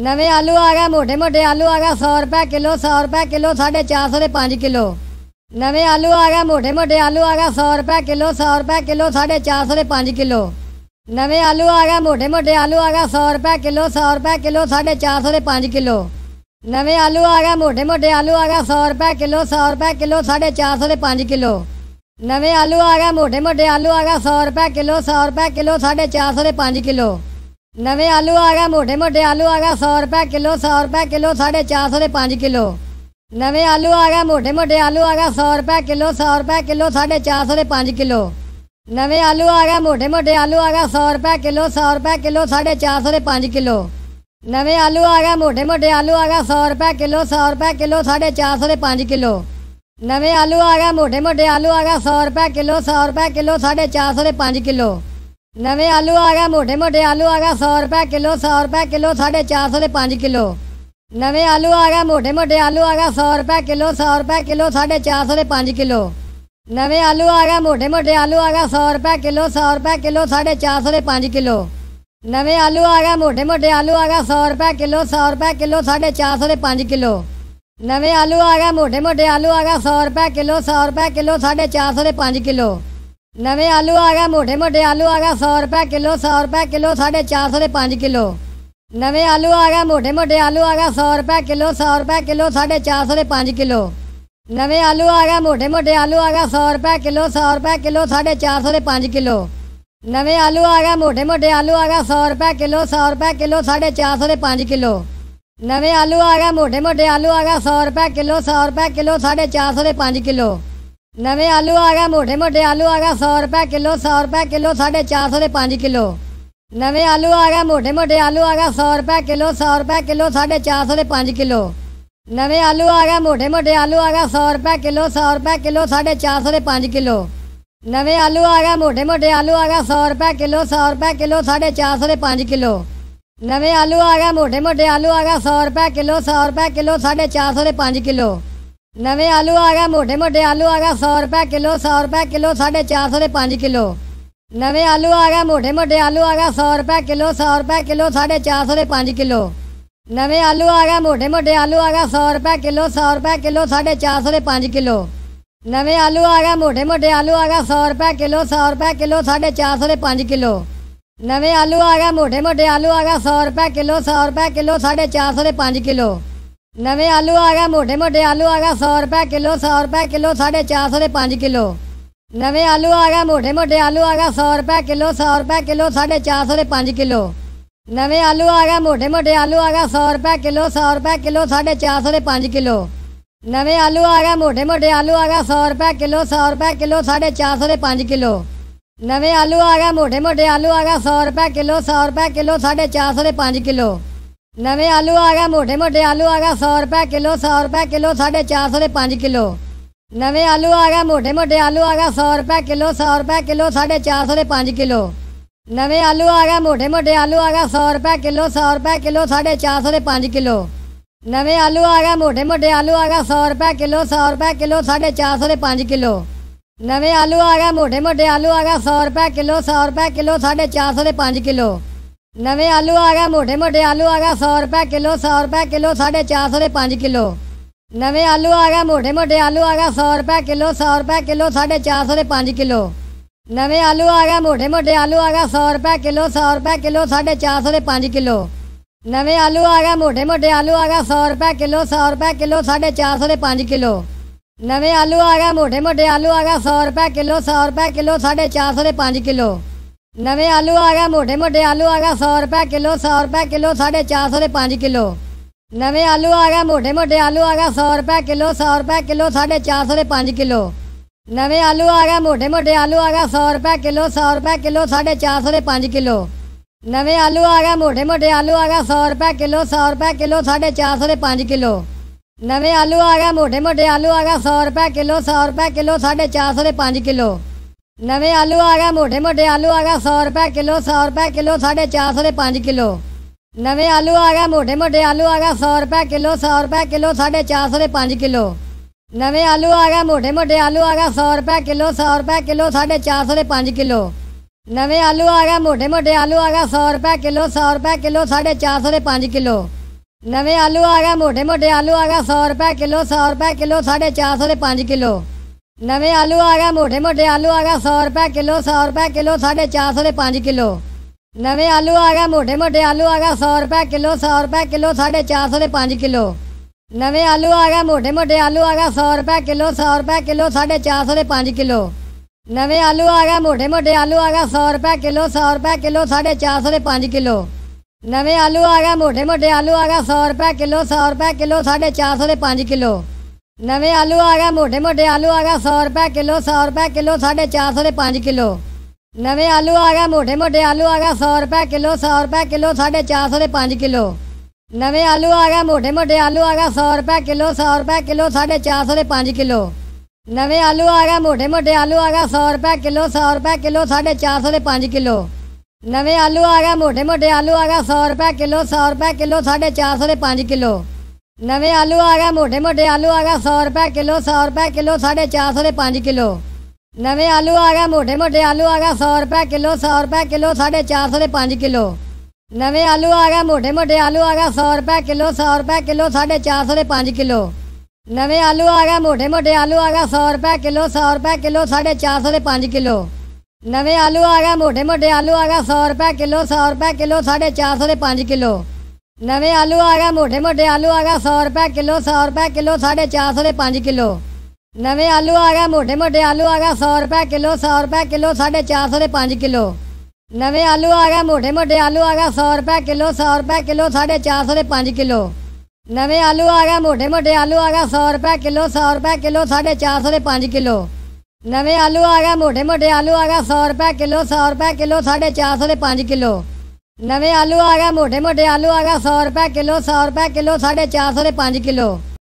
ਨਵੇਂ ਆਲੂ ਆ ਗਏ ਮੋਟੇ ਮੋਟੇ ਆਲੂ ਆ ਗਏ 100 ਰੁਪਏ ਕਿਲੋ 100 ਰੁਪਏ ਕਿਲੋ 450 ਦੇ 5 ਕਿਲੋ ਨਵੇਂ ਆਲੂ ਆ ਗਏ ਮੋਟੇ ਮੋਟੇ ਆਲੂ ਆ ਗਏ 100 ਰੁਪਏ ਕਿਲੋ 100 ਰੁਪਏ ਕਿਲੋ 450 ਦੇ 5 ਕਿਲੋ ਨਵੇਂ ਆਲੂ ਆ ਗਏ ਮੋਟੇ ਮੋਟੇ ਆਲੂ ਆ ਗਏ 100 ਰੁਪਏ ਕਿਲੋ 100 ਰੁਪਏ ਕਿਲੋ 450 ਦੇ 5 ਕਿਲੋ ਨਵੇਂ ਆਲੂ ਆ ਗਏ ਮੋਟੇ ਮੋਟੇ ਆਲੂ ਆ ਗਏ 100 ਰੁਪਏ ਕਿਲੋ 100 ਰੁਪਏ ਕਿਲੋ 450 ਦੇ 5 ਕਿਲੋ ਨਵੇਂ ਆਲੂ ਆ ਗਏ ਮੋਟੇ ਮੋਟੇ ਆਲੂ ਆ ਗਏ 100 ਰੁਪਏ ਕਿਲੋ 100 ਰੁਪਏ ਕਿਲੋ 450 ਦੇ 5 ਕਿਲੋ ਨਵੇਂ ਆਲੂ ਆ ਗਏ ਮੋਢੇ ਮੋਢੇ ਆਲੂ ਆ ਗਏ 100 ਰੁਪਏ ਕਿਲੋ 100 ਰੁਪਏ ਕਿਲੋ 450 ਦੇ 5 ਕਿਲੋ ਨਵੇਂ ਆਲੂ ਆ ਗਏ ਮੋਢੇ ਮੋਢੇ ਆਲੂ ਆ ਗਏ 100 ਰੁਪਏ ਕਿਲੋ 100 ਰੁਪਏ ਕਿਲੋ 450 ਦੇ 5 ਕਿਲੋ ਨਵੇਂ ਆਲੂ ਆ ਗਏ ਮੋਢੇ ਮੋਢੇ ਆਲੂ ਆ ਗਏ 100 ਰੁਪਏ ਕਿਲੋ 100 ਰੁਪਏ ਕਿਲੋ 450 ਦੇ 5 ਕਿਲੋ ਨਵੇਂ ਆਲੂ ਆ ਗਏ ਮੋਢੇ ਮੋਢੇ ਆਲੂ ਆ ਗਏ 100 ਰੁਪਏ ਕਿਲੋ 100 ਰੁਪਏ ਕਿਲੋ 450 ਦੇ 5 ਕਿਲੋ ਨਵੇਂ ਆਲੂ ਆ ਗਏ ਮੋਢੇ ਮੋਢੇ ਆਲੂ ਆ ਗਏ 100 ਰੁਪਏ ਕਿਲੋ 100 ਰੁਪਏ ਕਿਲੋ 450 ਦੇ 5 ਕਿਲੋ ਨਵੇਂ ਆਲੂ ਆ ਗਏ ਮੋਟੇ ਮੋਟੇ ਆਲੂ ਆ ਗਏ 100 ਰੁਪਏ ਕਿਲੋ 100 ਰੁਪਏ ਕਿਲੋ 450 ਦੇ 5 ਕਿਲੋ ਨਵੇਂ ਆਲੂ ਆ ਗਏ ਮੋਟੇ ਮੋਟੇ ਆਲੂ ਆ ਗਏ 100 ਰੁਪਏ ਕਿਲੋ 100 ਰੁਪਏ ਕਿਲੋ 450 ਦੇ 5 ਕਿਲੋ ਨਵੇਂ ਆਲੂ ਆ ਗਏ ਮੋਟੇ ਮੋਟੇ ਆਲੂ ਆ ਗਏ 100 ਰੁਪਏ ਕਿਲੋ 100 ਰੁਪਏ ਕਿਲੋ 450 ਦੇ 5 ਕਿਲੋ ਨਵੇਂ ਆਲੂ ਆ ਗਏ ਮੋਟੇ ਮੋਟੇ ਆਲੂ ਆ ਗਏ 100 ਰੁਪਏ ਕਿਲੋ 100 ਰੁਪਏ ਕਿਲੋ 450 ਦੇ 5 ਕਿਲੋ ਨਵੇਂ ਆਲੂ ਆ ਗਏ ਮੋਟੇ ਮੋਟੇ ਆਲੂ ਆ ਗਏ 100 ਰੁਪਏ ਕਿਲੋ 100 ਰੁਪਏ ਕਿਲੋ 450 ਦੇ 5 ਕਿਲੋ ਨਵੇਂ ਆਲੂ ਆ ਗਏ ਮੋਢੇ ਮੋਢੇ ਆਲੂ ਆ ਗਏ 100 ਰੁਪਏ ਕਿਲੋ 100 ਰੁਪਏ ਕਿਲੋ 450 ਦੇ 5 ਕਿਲੋ ਨਵੇਂ ਆਲੂ ਆ ਗਏ ਮੋਢੇ ਮੋਢੇ ਆਲੂ ਆ ਗਏ 100 ਰੁਪਏ ਕਿਲੋ 100 ਰੁਪਏ ਕਿਲੋ 450 ਦੇ 5 ਕਿਲੋ ਨਵੇਂ ਆਲੂ ਆ ਗਏ ਮੋਢੇ ਮੋਢੇ ਆਲੂ ਆ ਗਏ 100 ਰੁਪਏ ਕਿਲੋ 100 ਰੁਪਏ ਕਿਲੋ 450 ਦੇ 5 ਕਿਲੋ ਨਵੇਂ ਆਲੂ ਆ ਗਏ ਮੋਢੇ ਮੋਢੇ ਆਲੂ ਆ ਗਏ 100 ਰੁਪਏ ਕਿਲੋ 100 ਰੁਪਏ ਕਿਲੋ 450 ਦੇ 5 ਕਿਲੋ ਨਵੇਂ ਆਲੂ ਆ ਗਏ ਮੋਢੇ ਮੋਢੇ ਆਲੂ ਆ ਗਏ 100 ਰੁਪਏ ਕਿਲੋ 100 ਰੁਪਏ ਕਿਲੋ 400 ਦੇ 5 ਕਿਲੋ ਨਵੇਂ ਆਲੂ ਆ ਗਏ ਮੋਟੇ ਮੋਟੇ ਆਲੂ ਆ ਗਏ 100 ਰੁਪਏ ਕਿਲੋ 100 ਰੁਪਏ ਕਿਲੋ 450 ਦੇ 5 ਕਿਲੋ ਨਵੇਂ ਆਲੂ ਆ ਗਏ ਮੋਟੇ ਮੋਟੇ ਆਲੂ ਆ ਗਏ 100 ਰੁਪਏ ਕਿਲੋ 100 ਰੁਪਏ ਕਿਲੋ 450 ਦੇ 5 ਕਿਲੋ ਨਵੇਂ ਆਲੂ ਆ ਗਏ ਮੋਟੇ ਮੋਟੇ ਆਲੂ ਆ ਗਏ 100 ਰੁਪਏ ਕਿਲੋ 100 ਰੁਪਏ ਕਿਲੋ 450 ਦੇ 5 ਕਿਲੋ ਨਵੇਂ ਆਲੂ ਆ ਗਏ ਮੋਟੇ ਮੋਟੇ ਆਲੂ ਆ ਗਏ 100 ਰੁਪਏ ਕਿਲੋ 100 ਰੁਪਏ ਕਿਲੋ 450 ਦੇ 5 ਕਿਲੋ ਨਵੇਂ ਆਲੂ ਆ ਗਏ ਮੋਟੇ ਮੋਟੇ ਆਲੂ ਆ ਗਏ 100 ਰੁਪਏ ਕਿਲੋ 100 ਰੁਪਏ ਕਿਲੋ 450 ਦੇ 5 ਕਿਲੋ ਨਵੇਂ ਆਲੂ ਆ ਗਏ ਮੋਟੇ ਮੋਟੇ ਆਲੂ ਆ ਗਏ 100 ਰੁਪਏ ਕਿਲੋ 100 ਰੁਪਏ ਕਿਲੋ 450 ਦੇ 5 ਕਿਲੋ ਨਵੇਂ ਆਲੂ ਆ ਗਏ ਮੋਟੇ ਮੋਟੇ ਆਲੂ ਆ ਗਏ 100 ਰੁਪਏ ਕਿਲੋ 100 ਰੁਪਏ ਕਿਲੋ 450 ਦੇ 5 ਕਿਲੋ ਨਵੇਂ ਆਲੂ ਆ ਗਏ ਮੋਟੇ ਮੋਟੇ ਆਲੂ ਆ ਗਏ 100 ਰੁਪਏ ਕਿਲੋ 100 ਰੁਪਏ ਕਿਲੋ 450 ਦੇ 5 ਕਿਲੋ ਨਵੇਂ ਆਲੂ ਆ ਗਏ ਮੋਟੇ ਮੋਟੇ ਆਲੂ ਆ ਗਏ 100 ਰੁਪਏ ਕਿਲੋ 100 ਰੁਪਏ ਕਿਲੋ 450 ਦੇ 5 ਕਿਲੋ ਨਵੇਂ ਆਲੂ ਆ ਗਏ ਮੋਟੇ ਮੋਟੇ ਆਲੂ ਆ ਗਏ 100 ਰੁਪਏ ਕਿਲੋ 100 ਰੁਪਏ ਕਿਲੋ 450 ਦੇ 5 ਕਿਲੋ ਨਵੇਂ ਆਲੂ ਆ ਗਏ ਮੋਢੇ ਮੋਢੇ ਆਲੂ ਆ ਗਏ 100 ਰੁਪਏ ਕਿਲੋ 100 ਰੁਪਏ ਕਿਲੋ 450 ਦੇ 5 ਕਿਲੋ ਨਵੇਂ ਆਲੂ ਆ ਗਏ ਮੋਢੇ ਮੋਢੇ ਆਲੂ ਆ ਗਏ 100 ਰੁਪਏ ਕਿਲੋ 100 ਰੁਪਏ ਕਿਲੋ 450 ਦੇ 5 ਕਿਲੋ ਨਵੇਂ ਆਲੂ ਆ ਗਏ ਮੋਢੇ ਮੋਢੇ ਆਲੂ ਆ ਗਏ 100 ਰੁਪਏ ਕਿਲੋ 100 ਰੁਪਏ ਕਿਲੋ 450 ਦੇ 5 ਕਿਲੋ ਨਵੇਂ ਆਲੂ ਆ ਗਏ ਮੋਢੇ ਮੋਢੇ ਆਲੂ ਆ ਗਏ 100 ਰੁਪਏ ਕਿਲੋ 100 ਰੁਪਏ ਕਿਲੋ 450 ਦੇ 5 ਕਿਲੋ ਨਵੇਂ ਆਲੂ ਆ ਗਏ ਮੋਢੇ ਮੋਢੇ ਆਲੂ ਆ ਗਏ 100 ਰੁਪਏ ਕਿਲੋ 100 ਰੁਪਏ ਕਿਲੋ 450 ਦੇ 5 ਕਿਲੋ ਨਵੇਂ ਆਲੂ ਆ ਗਏ ਮੋਟੇ ਮੋਟੇ ਆਲੂ ਆ ਗਏ 100 ਰੁਪਏ ਕਿਲੋ 100 ਰੁਪਏ ਕਿਲੋ 450 ਦੇ 5 ਕਿਲੋ ਨਵੇਂ ਆਲੂ ਆ ਗਏ ਮੋਟੇ ਮੋਟੇ ਆਲੂ ਆ ਗਏ 100 ਰੁਪਏ ਕਿਲੋ 100 ਰੁਪਏ ਕਿਲੋ 450 ਦੇ 5 ਕਿਲੋ ਨਵੇਂ ਆਲੂ ਆ ਗਏ ਮੋਟੇ ਮੋਟੇ ਆਲੂ ਆ ਗਏ 100 ਰੁਪਏ ਕਿਲੋ 100 ਰੁਪਏ ਕਿਲੋ 450 ਦੇ 5 ਕਿਲੋ ਨਵੇਂ ਆਲੂ ਆ ਗਏ ਮੋਟੇ ਮੋਟੇ ਆਲੂ ਆ ਗਏ 100 ਰੁਪਏ ਕਿਲੋ 100 ਰੁਪਏ ਕਿਲੋ 450 ਦੇ 5 ਕਿਲੋ ਨਵੇਂ ਆਲੂ ਆ ਗਏ ਮੋਟੇ ਮੋਟੇ ਆਲੂ ਆ ਗਏ 100 ਰੁਪਏ ਕਿਲੋ 100 ਰੁਪਏ ਕਿਲੋ 450 ਦੇ 5 ਕਿਲੋ ਨਵੇਂ ਆਲੂ ਆ ਗਏ ਮੋਢੇ ਮੋਢੇ ਆਲੂ ਆ ਗਏ 100 ਰੁਪਏ ਕਿਲੋ 100 ਰੁਪਏ ਕਿਲੋ 450 ਦੇ 5 ਕਿਲੋ ਨਵੇਂ ਆਲੂ ਆ ਗਏ ਮੋਢੇ ਮੋਢੇ ਆਲੂ ਆ ਗਏ 100 ਰੁਪਏ ਕਿਲੋ 100 ਰੁਪਏ ਕਿਲੋ 450 ਦੇ 5 ਕਿਲੋ ਨਵੇਂ ਆਲੂ ਆ ਗਏ ਮੋਢੇ ਮੋਢੇ ਆਲੂ ਆ ਗਏ 100 ਰੁਪਏ ਕਿਲੋ 100 ਰੁਪਏ ਕਿਲੋ 450 ਦੇ 5 ਕਿਲੋ ਨਵੇਂ ਆਲੂ ਆ ਗਏ ਮੋਢੇ ਮੋਢੇ ਆਲੂ ਆ ਗਏ 100 ਰੁਪਏ ਕਿਲੋ 100 ਰੁਪਏ ਕਿਲੋ 450 ਦੇ 5 ਕਿਲੋ ਨਵੇਂ ਆਲੂ ਆ ਗਏ ਮੋਢੇ ਮੋਢੇ ਆਲੂ ਆ ਗਏ 100 ਰੁਪਏ ਕਿਲੋ 100 ਰੁਪਏ ਕਿਲੋ 450 ਦੇ 5 ਕਿਲੋ ਨਵੇਂ ਆਲੂ ਆ ਗਿਆ ਮੋਢੇ ਮੋਢੇ ਆਲੂ ਆ ਗਿਆ 100 ਰੁਪਏ ਕਿਲੋ 100 ਰੁਪਏ ਕਿਲੋ 450 ਦੇ 5 ਕਿਲੋ ਨਵੇਂ ਆਲੂ ਆ ਗਿਆ ਮੋਢੇ ਮੋਢੇ ਆਲੂ ਆ ਗਿਆ 100 ਰੁਪਏ ਕਿਲੋ 100 ਰੁਪਏ ਕਿਲੋ 450 ਦੇ 5 ਕਿਲੋ ਨਵੇਂ ਆਲੂ ਆ ਗਿਆ ਮੋਢੇ ਮੋਢੇ ਆਲੂ ਆ ਗਿਆ 100 ਰੁਪਏ ਕਿਲੋ 100 ਰੁਪਏ ਕਿਲੋ 450 ਦੇ 5 ਕਿਲੋ ਨਵੇਂ ਆਲੂ ਆ ਗਿਆ ਮੋਢੇ ਮੋਢੇ ਆਲੂ ਆ ਗਿਆ 100 ਰੁਪਏ ਕਿਲੋ 100 ਰੁਪਏ ਕਿਲੋ 450 ਦੇ 5 ਕਿਲੋ ਨਵੇਂ ਆਲੂ ਆ ਗਿਆ ਮੋਢੇ ਮੋਢੇ ਆਲੂ ਆ ਗਿਆ 100 ਰੁਪਏ ਕਿਲੋ 100 ਰੁਪਏ ਕਿਲੋ 450 ਦੇ 5 ਕਿਲੋ ਨਵੇਂ ਆਲੂ ਆ ਗਏ ਮੋਢੇ ਮੋਢੇ ਆਲੂ ਆ ਗਏ 100 ਰੁਪਏ ਕਿਲੋ 100 ਰੁਪਏ ਕਿਲੋ 450 ਦੇ 5 ਕਿਲੋ ਨਵੇਂ ਆਲੂ ਆ ਗਏ ਮੋਢੇ ਮੋਢੇ ਆਲੂ ਆ ਗਏ 100 ਰੁਪਏ ਕਿਲੋ 100 ਰੁਪਏ ਕਿਲੋ 450 ਦੇ 5 ਕਿਲੋ ਨਵੇਂ ਆਲੂ ਆ ਗਏ ਮੋਢੇ ਮੋਢੇ ਆਲੂ ਆ ਗਏ 100 ਰੁਪਏ ਕਿਲੋ 100 ਰੁਪਏ ਕਿਲੋ 450 ਦੇ 5 ਕਿਲੋ ਨਵੇਂ ਆਲੂ ਆ ਗਏ ਮੋਢੇ ਮੋਢੇ ਆਲੂ ਆ ਗਏ 100 ਰੁਪਏ ਕਿਲੋ 100 ਰੁਪਏ ਕਿਲੋ 450 ਦੇ 5 ਕਿਲੋ ਨਵੇਂ ਆਲੂ ਆ ਗਏ ਮੋਢੇ ਮੋਢੇ ਆਲੂ ਆ ਗਏ 100 ਰੁਪਏ ਕਿਲੋ 100 ਰੁਪਏ ਕਿਲੋ 450 ਦੇ 5 ਕਿਲੋ ਨਵੇਂ ਆਲੂ ਆ ਗਏ ਮੋਟੇ ਮੋਟੇ ਆਲੂ ਆ ਗਏ 100 ਰੁਪਏ ਕਿਲੋ 100 ਰੁਪਏ ਕਿਲੋ 450 ਦੇ 5 ਕਿਲੋ ਨਵੇਂ ਆਲੂ ਆ ਗਏ ਮੋਟੇ ਮੋਟੇ ਆਲੂ ਆ ਗਏ 100 ਰੁਪਏ ਕਿਲੋ 100 ਰੁਪਏ ਕਿਲੋ 450 ਦੇ 5 ਕਿਲੋ ਨਵੇਂ ਆਲੂ ਆ ਗਏ ਮੋਟੇ ਮੋਟੇ ਆਲੂ ਆ ਗਏ 100 ਰੁਪਏ ਕਿਲੋ 100 ਰੁਪਏ ਕਿਲੋ 450 ਦੇ 5 ਕਿਲੋ ਨਵੇਂ ਆਲੂ ਆ ਗਏ ਮੋਟੇ ਮੋਟੇ ਆਲੂ ਆ ਗਏ 100 ਰੁਪਏ ਕਿਲੋ 100 ਰੁਪਏ ਕਿਲੋ 450 ਦੇ 5 ਕਿਲੋ ਨਵੇਂ ਆਲੂ ਆ ਗਏ ਮੋਟੇ ਮੋਟੇ ਆਲੂ ਆ ਗਏ 100 ਰੁਪਏ ਕਿਲੋ 100 ਰੁਪਏ ਕਿਲੋ 450 ਦੇ 5 ਕਿਲੋ ਨਵੇਂ ਆਲੂ ਆ ਗਏ ਮੋਢੇ ਮੋਢੇ ਆਲੂ ਆ ਗਏ 100 ਰੁਪਏ ਕਿਲੋ 100 ਰੁਪਏ ਕਿਲੋ 450 ਦੇ 5 ਕਿਲੋ ਨਵੇਂ ਆਲੂ ਆ ਗਏ ਮੋਢੇ ਮੋਢੇ ਆਲੂ ਆ ਗਏ 100 ਰੁਪਏ ਕਿਲੋ 100 ਰੁਪਏ ਕਿਲੋ 450 ਦੇ 5 ਕਿਲੋ ਨਵੇਂ ਆਲੂ ਆ ਗਏ ਮੋਢੇ ਮੋਢੇ ਆਲੂ ਆ ਗਏ 100 ਰੁਪਏ ਕਿਲੋ 100 ਰੁਪਏ ਕਿਲੋ 450 ਦੇ 5 ਕਿਲੋ ਨਵੇਂ ਆਲੂ ਆ ਗਏ ਮੋਢੇ ਮੋਢੇ ਆਲੂ ਆ ਗਏ 100 ਰੁਪਏ ਕਿਲੋ 100 ਰੁਪਏ ਕਿਲੋ 450 ਦੇ 5 ਕਿਲੋ ਨਵੇਂ ਆਲੂ ਆ ਗਏ ਮੋٹے ਮੋٹੇ ਆਲੂ ਆ ਗਏ 100 ਰੁਪਏ ਕਿਲੋ 100 ਰੁਪਏ ਕਿਲੋ 450 ਦੇ 5 ਕਿਲੋ ਨਵੇਂ ਆਲੂ ਆ ਗਏ ਮੋਢੇ ਮੋਢੇ ਆਲੂ ਆ ਗਏ 100 ਰੁਪਏ ਕਿਲੋ 100 ਰੁਪਏ ਕਿਲੋ 450 ਦੇ 5 ਕਿਲੋ ਨਵੇਂ ਆਲੂ ਆ ਗਏ ਮੋਢੇ ਮੋਢੇ ਆਲੂ ਆ ਗਏ 100 ਰੁਪਏ ਕਿਲੋ 100 ਰੁਪਏ ਕਿਲੋ 450 ਦੇ 5 ਕਿਲੋ ਨਵੇਂ ਆਲੂ ਆ ਗਏ ਮੋਢੇ ਮੋਢੇ ਆਲੂ ਆ ਗਏ 100 ਰੁਪਏ ਕਿਲੋ 100 ਰੁਪਏ ਕਿਲੋ 450 ਦੇ 5 ਕਿਲੋ ਨਵੇਂ ਆਲੂ ਆ ਗਏ ਮੋਢੇ ਮੋਢੇ ਆਲੂ ਆ ਗਏ 100 ਰੁਪਏ ਕਿਲੋ 100 ਰੁਪਏ ਕਿਲੋ 450 ਦੇ 5 ਕਿਲੋ ਨਵੇਂ ਆਲੂ ਆ ਗਏ ਮੋਢੇ ਮੋਢੇ ਆਲੂ ਆ ਗਏ 100 ਰੁਪਏ ਕਿਲੋ 100 ਰੁਪਏ ਕਿਲੋ 450 ਦੇ 5 ਕਿਲੋ ਨਵੇਂ ਆਲੂ ਆ ਗਏ ਮੋਢੇ ਮੋਢੇ ਆਲੂ ਆ ਗਏ 100 ਰੁਪਏ ਕਿਲੋ 100 ਰੁਪਏ ਕਿਲੋ 450 ਦੇ 5 ਕਿਲੋ ਨਵੇਂ ਆਲੂ ਆ ਗਏ ਮੋਢੇ ਮੋਢੇ ਆਲੂ ਆ ਗਏ 100 ਰੁਪਏ ਕਿਲੋ 100 ਰੁਪਏ ਕਿਲੋ 450 ਦੇ 5 ਕਿਲੋ ਨਵੇਂ ਆਲੂ ਆ ਗਏ ਮੋਢੇ ਮੋਢੇ ਆਲੂ ਆ ਗਏ 100 ਰੁਪਏ ਕਿਲੋ 100 ਰੁਪਏ ਕਿਲੋ 450 ਦੇ 5 ਕਿਲੋ ਨਵੇਂ ਆਲੂ ਆ ਗਏ ਮੋਢੇ ਮੋਢੇ ਆਲੂ ਆ ਗਏ 100 ਰੁਪਏ ਕਿਲੋ 100 ਰੁਪਏ ਕਿਲੋ 450 ਦੇ 5 ਕਿਲੋ ਨਵੇਂ ਆਲੂ ਆ ਗਏ ਮੋٹے ਮੋٹੇ ਆਲੂ ਆ ਗਏ 100 ਰੁਪਏ ਕਿਲੋ 100 ਰੁਪਏ ਕਿਲੋ 450 ਦੇ 5 ਕਿਲੋ ਨਵੇਂ ਆਲੂ ਆ ਗਿਆ ਮੋٹے ਮੋٹے ਆਲੂ ਆ ਗਿਆ 100 ਰੁਪਏ ਕਿਲੋ 100 ਰੁਪਏ ਕਿਲੋ 450 ਦੇ 5 ਕਿਲੋ